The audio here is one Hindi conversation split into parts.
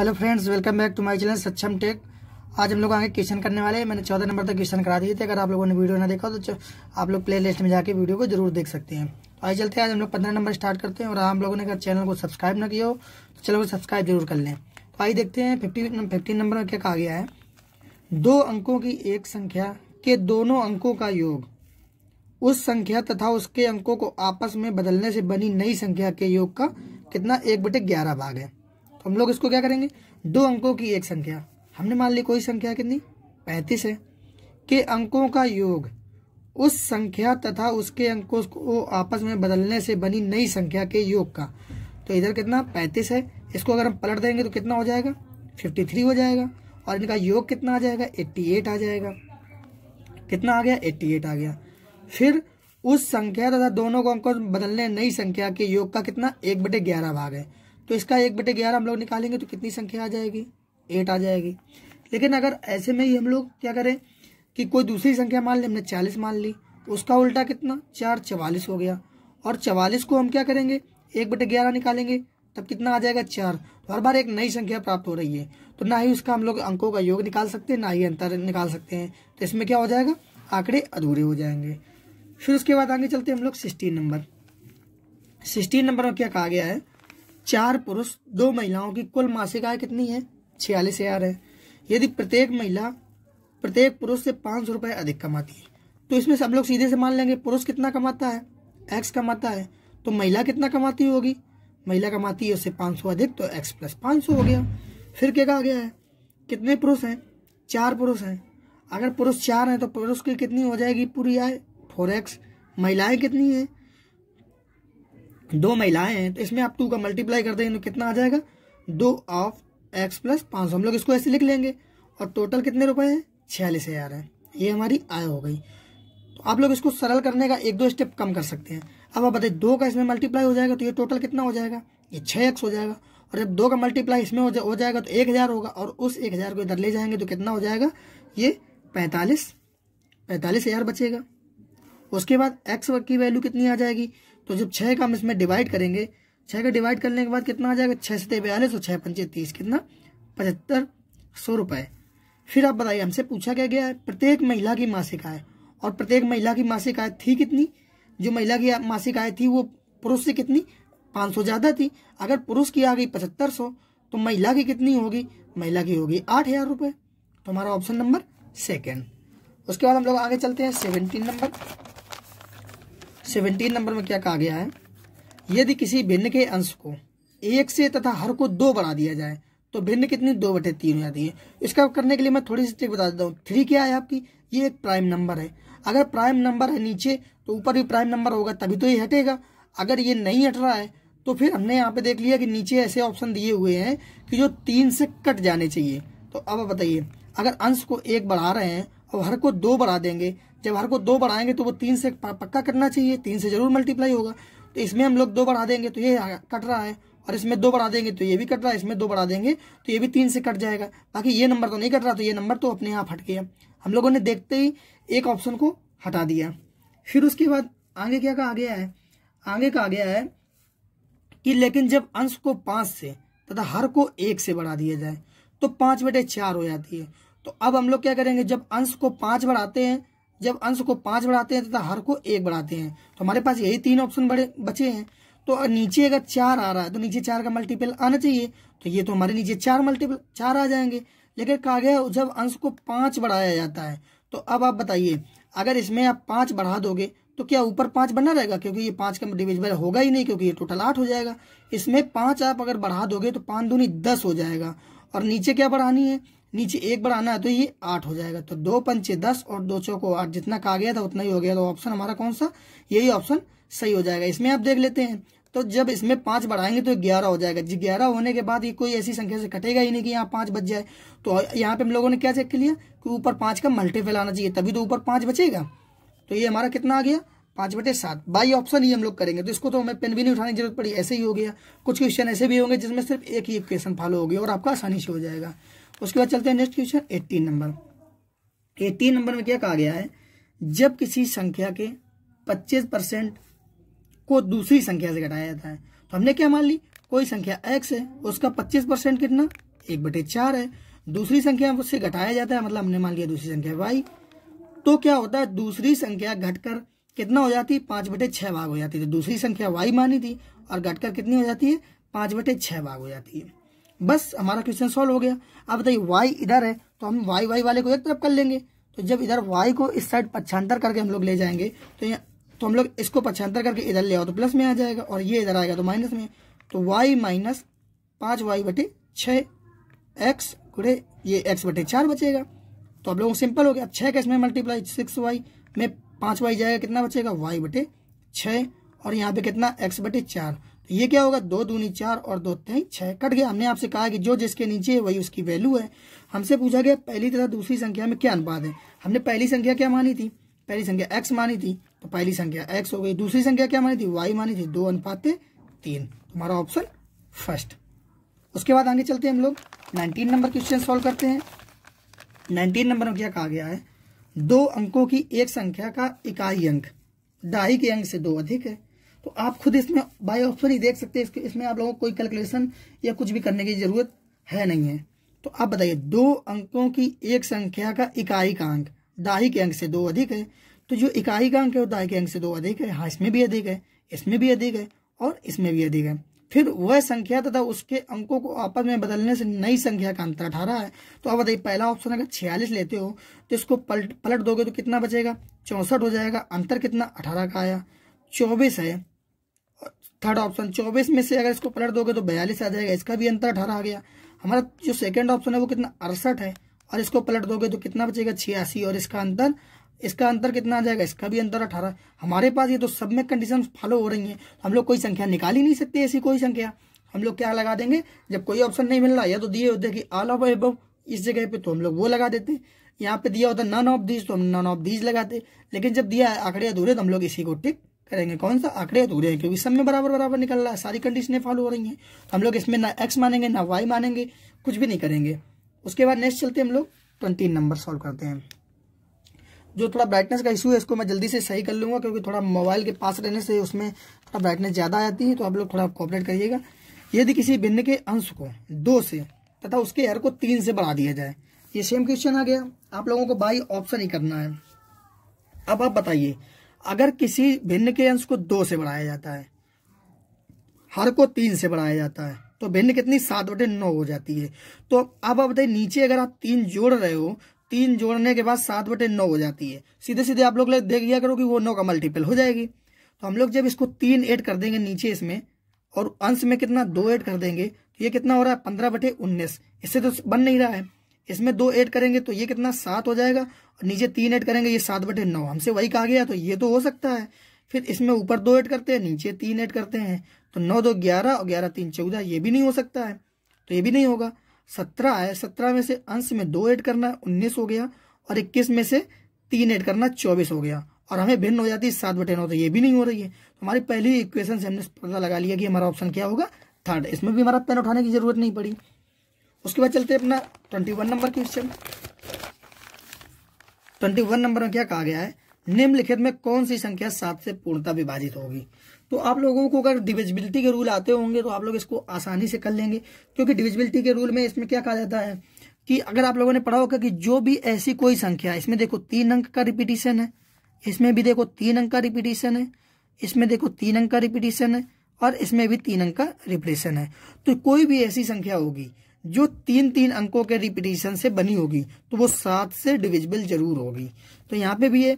hello friends welcome back to my channel Saksham tech आज हम लोग आगे क्वेश्चन करने वाले हैं मैंने चौदह नंबर तक क्वेश्चन करा दिए थे अगर आप लोगों ने वीडियो ना देखा तो आप लोग प्ले लिस्ट में जाके वीडियो को जरूर देख सकते हैं तो आइए चलते हैं आज हम लोग पंद्रह नंबर स्टार्ट करते हैं और आप लोगों ने अगर चैनल को सब्सक्राइब ना किया हो तो चलो सब्सक्राइब जरूर कर लें तो आइए देखते हैं फिफ्टीन फिफ्टीन नंबर में क्या कहा गया है दो अंकों की एक संख्या के दोनों अंकों का योग उस संख्या तथा उसके अंकों को आपस में बदलने से बनी नई संख्या के योग का कितना एक बटे ग्यारह भाग है तो हम लोग इसको क्या करेंगे दो अंकों की एक संख्या हमने मान ली कोई संख्या कितनी पैंतीस है के अंकों का योग उस संख्या तथा उसके अंकों को आपस में बदलने से बनी नई संख्या के योग का तो इधर कितना पैंतीस है इसको अगर हम पलट देंगे तो कितना हो जाएगा फिफ्टी थ्री हो जाएगा और इनका योग कितना आ जाएगा एट्टी एट आ जाएगा कितना आ गया एट्टी एट आ गया फिर उस संख्या तथा दोनों को अंकों बदलने नई संख्या के योग का कितना एक बटे ग्यारह भाग है तो इसका एक बटे ग्यारह हम लोग निकालेंगे तो कितनी संख्या आ जाएगी एट आ जाएगी लेकिन अगर ऐसे में ही हम लोग क्या करें कि कोई दूसरी संख्या मान ली हमने चालीस मान ली तो उसका उल्टा कितना चार चवालीस हो गया और चवालीस को हम क्या करेंगे एक बटे ग्यारह निकालेंगे तब कितना आ जाएगा चार तो हर बार एक नई संख्या प्राप्त हो रही है तो ना ही उसका हम लोग अंकों का योग निकाल सकते हैं ना ही अंतर निकाल सकते हैं तो इसमें क्या हो जाएगा आंकड़े अधूरे हो जाएंगे फिर उसके बाद आगे चलते हम लोग सिक्सटीन नंबर सिक्सटीन नंबर में क्या कहा गया है चार पुरुष दो महिलाओं की कुल मासिक आय कितनी है छियालीस हजार है यदि प्रत्येक महिला प्रत्येक पुरुष से पाँच सौ रुपये अधिक कमाती है तो इसमें सब लोग सीधे से मान लेंगे पुरुष कितना कमाता है एक्स कमाता है तो महिला कितना कमाती होगी महिला कमाती है उससे पाँच सौ अधिक तो एक्स प्लस पाँच सौ हो गया फिर क्या कहा गया है कितने पुरुष हैं चार पुरुष हैं अगर पुरुष चार हैं तो पुरुष की कितनी हो जाएगी पूरी आय फोर एक्स महिलाएँ कितनी हैं दो महिलाएं हैं तो इसमें आप टू का मल्टीप्लाई कर देंगे तो कितना आ जाएगा दो ऑफ एक्स प्लस पाँच हम लोग इसको ऐसे लिख लेंगे और टोटल कितने रुपए हैं छियालीस हज़ार है ये हमारी आय हो गई तो आप लोग इसको सरल करने का एक दो स्टेप कम कर सकते हैं अब आप बताइए दो का इसमें मल्टीप्लाई हो जाएगा तो ये टोटल कितना हो जाएगा ये छः एक्स हो जाएगा और जब दो का मल्टीप्लाई इसमें हो, जा, हो जाएगा तो एक हज़ार होगा और उस एक हज़ार को इधर ले जाएंगे तो कितना हो जाएगा ये पैंतालीस पैंतालीस हज़ार बचेगा उसके बाद एक्स की वैल्यू कितनी आ जाएगी तो जब छः का हम इसमें डिवाइड करेंगे छः का डिवाइड करने के बाद कितना आ जाएगा छः से बयालीस और छः पंचे तीस कितना पचहत्तर सौ रुपये फिर आप बताइए हमसे पूछा क्या गया है प्रत्येक महिला की मासिक आय और प्रत्येक महिला की मासिक आय थी कितनी जो महिला की मासिक आय थी वो पुरुष से कितनी पाँच सौ ज़्यादा थी अगर पुरुष की आ गई पचहत्तर सौ तो महिला की कितनी होगी महिला की होगी आठ हज़ार रुपये तो हमारा ऑप्शन नंबर सेकेंड उसके बाद हम लोग आगे चलते हैं सेवनटीन नंबर सेवनटीन नंबर में क्या कहा गया है यदि किसी भिन्न के अंश को एक से तथा हर को दो बना दिया जाए तो भिन्न कितनी दो बटे तीन हो जाती है इसका करने के लिए मैं थोड़ी सी ट्रिक बता देता हूँ थ्री क्या है आपकी ये एक प्राइम नंबर है अगर प्राइम नंबर है नीचे तो ऊपर भी प्राइम नंबर होगा तभी तो ये हटेगा अगर ये नहीं हट रहा है तो फिर हमने यहाँ पे देख लिया कि नीचे ऐसे ऑप्शन दिए हुए हैं कि जो तीन से कट जाने चाहिए तो अब बताइए अगर अंश को एक बढ़ा रहे हैं और हर को दो बढ़ा देंगे जब हर को दो बढ़ाएंगे तो वो तीन से पक्का करना चाहिए तीन से जरूर मल्टीप्लाई होगा तो इसमें हम लोग दो बढ़ा देंगे तो ये कट रहा है और इसमें दो बढ़ा देंगे तो ये भी कट रहा है इसमें दो बढ़ा देंगे तो ये भी तीन से कट जाएगा बाकी ये नंबर तो नहीं कट रहा तो ये नंबर तो अपने आप हट गया हम लोगों ने देखते ही एक ऑप्शन को हटा दिया फिर उसके बाद आगे क्या कहा गया है आगे कहा गया है कि लेकिन जब अंश को पाँच से तथा हर को एक से बढ़ा दिया जाए तो पाँच बटे चार हो जाती है तो अब हम लोग क्या करेंगे जब अंश को पाँच बढ़ाते हैं जब अंश को पांच बढ़ाते हैं तथा हर को एक बढ़ाते हैं तो हमारे पास यही तीन ऑप्शन बड़े बचे हैं तो नीचे अगर चार आ रहा है तो नीचे चार का मल्टीपल आना चाहिए तो ये तो हमारे नीचे चार मल्टीपल चार आ जाएंगे लेकिन कहा गया जब अंश को पांच बढ़ाया जाता है तो अब आप बताइए अगर इसमें आप पांच बढ़ा दोगे तो क्या ऊपर पांच बना रहेगा क्योंकि ये पांच का डिविजिबल होगा ही नहीं क्योंकि ये टोटल आठ हो जाएगा इसमें पांच आप अगर बढ़ा दोगे तो पांच दूनी दस हो जाएगा और नीचे क्या बढ़ानी है नीचे एक बढ़ाना है तो ये आठ हो जाएगा तो दो पंचे दस और दो चौको आठ जितना कहा गया था उतना ही हो गया तो ऑप्शन हमारा कौन सा यही ऑप्शन सही हो जाएगा इसमें आप देख लेते हैं तो जब इसमें पांच बढ़ाएंगे तो ग्यारह हो जाएगा जी ग्यारह होने के बाद ये कोई ऐसी संख्या से कटेगा ही नहीं कि यहाँ पांच बच जाए तो यहाँ पे हम लोगों ने क्या चेक लिया कि ऊपर पांच का मल्टीपल आना चाहिए तभी तो ऊपर पांच बचेगा तो ये हमारा कितना आ गया पांच बटे सात बाई ऑप्शन ही हम लोग करेंगे तो इसको तो हमें पेन भी नहीं उठाने की जरूरत पड़ी ऐसे ही हो गया कुछ क्वेश्चन ऐसे भी होंगे जिसमें सिर्फ एक ही क्वेश्चन फॉलो होगी और आपका आसानी से हो जाएगा उसके बाद चलते हैं next question eighteen number eighteen number में क्या कहा गया है जब किसी संख्या के पच्चीस परसेंट को दूसरी संख्या से घटाया जाता है तो हमने क्या मान ली कोई संख्या एक्स है उसका पच्चीस परसेंट कितना एक बटे चार है दूसरी संख्या उससे घटाया जाता है मतलब हमने मान लिया दूसरी संख्या वाई तो क्या होता है दूसरी संख्या घटकर कितना हो जाती है पांच बटे छह भाग हो जाती है तो दूसरी संख्या वाई मानी थी और घटकर कितनी हो जाती है पांच बटे छह भाग हो जाती है बस हमारा क्वेश्चन सॉल्व हो गया अब बताइए वाई इधर है तो हम वाई वाई वाले को एक तरफ कर लेंगे तो जब इधर वाई को इस साइड पक्षांतर करके हम लोग ले जाएंगे तो ये तो हम लोग इसको पक्षांतर करके इधर ले आओ तो प्लस में आ जाएगा और ये इधर आएगा तो माइनस में तो वाई माइनस पाँच वाई बटे छः एक्स गुड़े ये एक्स बटे चार बचेगा तो आप लोगों को सिंपल हो गया अब छः का इसमें मल्टीप्लाई सिक्स वाई में पाँच वाई जाएगा कितना बचेगा वाई बटे छः और यहाँ पे कितना एक्स बटे चार ये क्या होगा दो दूनी चार और दो तेई छः कट गया हमने आपसे कहा कि जो जिसके नीचे है वही उसकी वैल्यू है हमसे पूछा गया पहली तथा दूसरी संख्या में क्या अनुपात है हमने पहली संख्या क्या मानी थी पहली संख्या एक्स मानी थी तो पहली संख्या एक्स हो गई दूसरी संख्या क्या मानी थी वाई मानी थी दो अनुपात थे तीन हमारा ऑप्शन फर्स्ट उसके बाद आगे चलते हैं हम लोग नाइनटीन नंबर क्वेश्चन सॉल्व करते हैं नाइनटीन नंबर में क्या कहा गया है दो अंकों की एक संख्या का इकाई अंक दाही के अंक से दो अधिक है तो आप खुद इसमें बाय ऑप्शन ही देख सकते हैं इसमें आप लोगों को कोई कैलकुलेशन या कुछ भी करने की जरूरत है नहीं है तो आप बताइए दो अंकों की एक संख्या का इकाई का अंक दाही के अंक से दो अधिक है तो जो इकाई का अंक है वो दाही के अंक से दो अधिक है हाँ इसमें भी अधिक है इसमें भी अधिक है और इसमें भी अधिक है फिर वह संख्या तथा उसके अंकों को आपस में बदलने से नई संख्या का अंतर अठारह है तो आप बताइए पहला ऑप्शन अगर छियालीस लेते हो तो इसको पलट पलट दोगे तो कितना बचेगा चौंसठ हो जाएगा अंतर कितना अठारह का आया चौबीस है थर्ड ऑप्शन चौबीस में से अगर इसको पलट दोगे तो बयालीस आ जाएगा इसका भी अंतर अठारह आ गया हमारा जो सेकेंड ऑप्शन है वो कितना अड़सठ है और इसको पलट दोगे तो कितना बचेगा छियासी और इसका अंतर इसका अंतर कितना आ जाएगा इसका भी अंतर अठारह हमारे पास ये तो सब में कंडीशन फॉलो हो रही है तो हम लोग कोई संख्या निकाल ही नहीं सकते ऐसी कोई संख्या हम लोग क्या लगा देंगे जब कोई ऑप्शन नहीं मिल रहा या तो दिए होते कि ऑल ऑफ एब इस जगह पे तो हम लोग वो लगा देते यहाँ पे दिया होता नन ऑफ दीज तो हम नन ऑफ दीज लगाते लेकिन जब दिया आंकड़े अधूरे तो हम लोग इसी को टिक करेंगे कौन सा आंकड़े अधूरे हैं क्योंकि सब में बराबर बराबर निकल रहा है सारी कंडीशनें फॉलो हो रही हैं हम लोग इसमें ना एक्स मानेंगे ना वाई मानेंगे कुछ भी नहीं करेंगे उसके बाद नेक्स्ट चलते हम लोग ट्वेंटी नंबर सॉल्व करते हैं जो थोड़ा ब्राइटनेस का इशू है इसको मैं जल्दी से सही कर लूँगा क्योंकि थोड़ा मोबाइल के पास रहने से उसमें थोड़ा ब्राइटनेस ज़्यादा आ जाती है तो आप लोग थोड़ा कॉपरेट करिएगा यदि किसी भिन्न के अंश को दो से तथा उसके हर को तीन से बढ़ा दिया जाए ये सेम क्वेश्चन आ गया आप लोगों को बाई ऑप्शन ही करना है अब आप बताइए अगर किसी भिन्न के अंश को दो से बढ़ाया जाता है हर को तीन से बढ़ाया जाता है तो भिन्न कितनी सात बटे नौ हो जाती है तो अब बताइए नीचे अगर आप तीन जोड़ रहे हो तीन जोड़ने के बाद सात बटे नौ हो जाती है सीधे सीधे आप लोग देख लिया करो कि वो नौ का मल्टीपल हो जाएगी तो हम लोग जब इसको तीन एड कर देंगे नीचे इसमें और अंश में कितना दो एड कर देंगे तो ये कितना हो रहा है पंद्रह बटे उन्नीस इससे तो बन नहीं रहा है इसमें दो ऐड करेंगे तो ये कितना सात हो जाएगा और नीचे तीन ऐड करेंगे ये सात बटे नौ हमसे वही कहा गया तो ये तो हो सकता है फिर इसमें ऊपर दो ऐड करते हैं नीचे तीन ऐड करते हैं तो नौ दो ग्यारह और ग्यारह तीन चौदह ये भी नहीं हो सकता है तो ये भी नहीं होगा सत्रह है सत्रह में से अंश में दो ऐड करना उन्नीस हो गया और इक्कीस में से तीन ऐड करना चौबीस हो गया और हमें भिन्न हो जाती है सात बटे नौ तो ये भी नहीं हो रही है तो हमारी पहली इक्वेशन से हमने पता लगा लिया कि हमारा ऑप्शन क्या होगा थर्ड इसमें भी हमारा पेन उठाने की जरूरत नहीं पड़ी उसके बाद चलते हैं अपना twenty one number question twenty one number में क्या कहा गया है निम्नलिखित में कौन सी संख्या सात से पूर्णता विभाजित होगी तो आप लोगों को अगर डिविजिबिलिटी के रूल आते होंगे तो आप लोग इसको आसानी से कर लेंगे क्योंकि डिविजिबिलिटी के रूल में इसमें क्या कहा जाता है कि अगर आप लोगों ने पढ़ा होगा कि जो भी ऐसी कोई संख्या इसमें देखो तीन अंक का रिपीटिशन है इसमें भी देखो तीन अंक का रिपीटिशन है इसमें देखो तीन अंक का रिपीटिशन है और इसमें भी तीन अंक का रिपीटिशन है तो कोई भी ऐसी संख्या होगी जो तीन तीन अंकों के रिपीटिशन से बनी होगी तो वो सात से डिविजिबल जरूर होगी तो यहाँ पे भी ये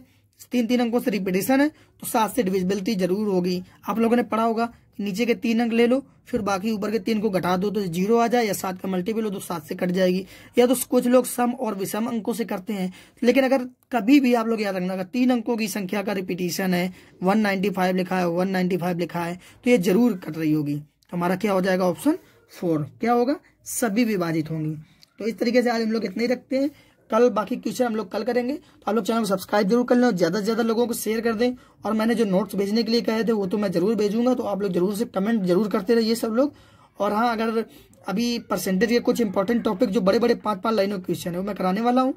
तीन तीन अंकों से रिपीटिशन है तो सात से डिविजिबिलिटी जरूर होगी आप लोगों ने पढ़ा होगा नीचे के तीन अंक ले लो फिर बाकी ऊपर के तीन को घटा दो तो जीरो आ जाए या सात का मल्टीपल हो तो सात से कट जाएगी या तो कुछ लोग सम और विषम अंकों से करते हैं लेकिन अगर कभी भी आप लोग याद रखना अगर तीन अंकों की संख्या का रिपीटिशन है 195 लिखा है 195 लिखा है तो ये जरूर कट रही होगी तो हमारा क्या हो जाएगा ऑप्शन फोर क्या होगा सभी विभाजित होंगी तो इस तरीके से आज हम लोग इतना ही रखते हैं कल बाकी क्वेश्चन हम लोग कल करेंगे तो आप लोग चैनल को सब्सक्राइब जरूर कर लें और ज़्यादा से ज़्यादा लोगों को शेयर कर दें और मैंने जो नोट्स भेजने के लिए कहे थे वो तो मैं ज़रूर भेजूंगा तो आप लोग जरूर से कमेंट जरूर करते रहिए सब लोग और हाँ अगर अभी परसेंटेज के कुछ इंपॉर्टेंट टॉपिक जो बड़े बड़े पाँच पांच लाइनों के क्वेश्चन है वो मैं कराने वाला हूँ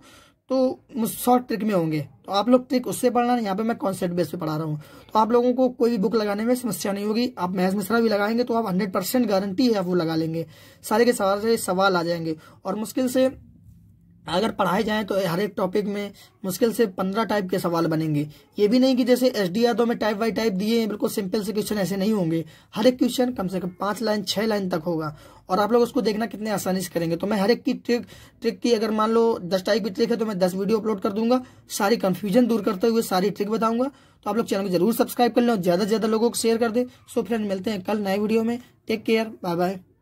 तो शॉर्ट ट्रिक में होंगे तो आप लोग ट्रिक उससे पढ़ना यहाँ पे मैं कॉन्सेप्ट बेस पे पढ़ा रहा हूँ तो आप लोगों को कोई भी बुक लगाने में समस्या नहीं होगी आप महज मिश्रा भी लगाएंगे तो आप हंड्रेड परसेंट गारंटी है आप वो लगा लेंगे सारे के सारे सवाल आ जाएंगे और मुश्किल से अगर पढ़ाए जाए तो हर एक टॉपिक में मुश्किल से पंद्रह टाइप के सवाल बनेंगे ये भी नहीं कि जैसे एस डी आर में टाइप बाई टाइप दिए हैं बिल्कुल सिंपल से क्वेश्चन ऐसे नहीं होंगे हर एक क्वेश्चन कम से कम पाँच लाइन छः लाइन तक होगा और आप लोग उसको देखना कितने आसानी से करेंगे तो मैं हर एक की ट्रिक ट्रिक की अगर मान लो दस टाइप की ट्रिक है तो मैं दस वीडियो अपलोड कर दूंगा सारी कन्फ्यूजन दूर करते हुए सारी ट्रिक बताऊंगा तो आप लोग चैनल को जरूर सब्सक्राइब कर लें और ज़्यादा से ज़्यादा लोगों को शेयर कर दें सो फ्रेंड मिलते हैं कल नए वीडियो में टेक केयर बाय बाय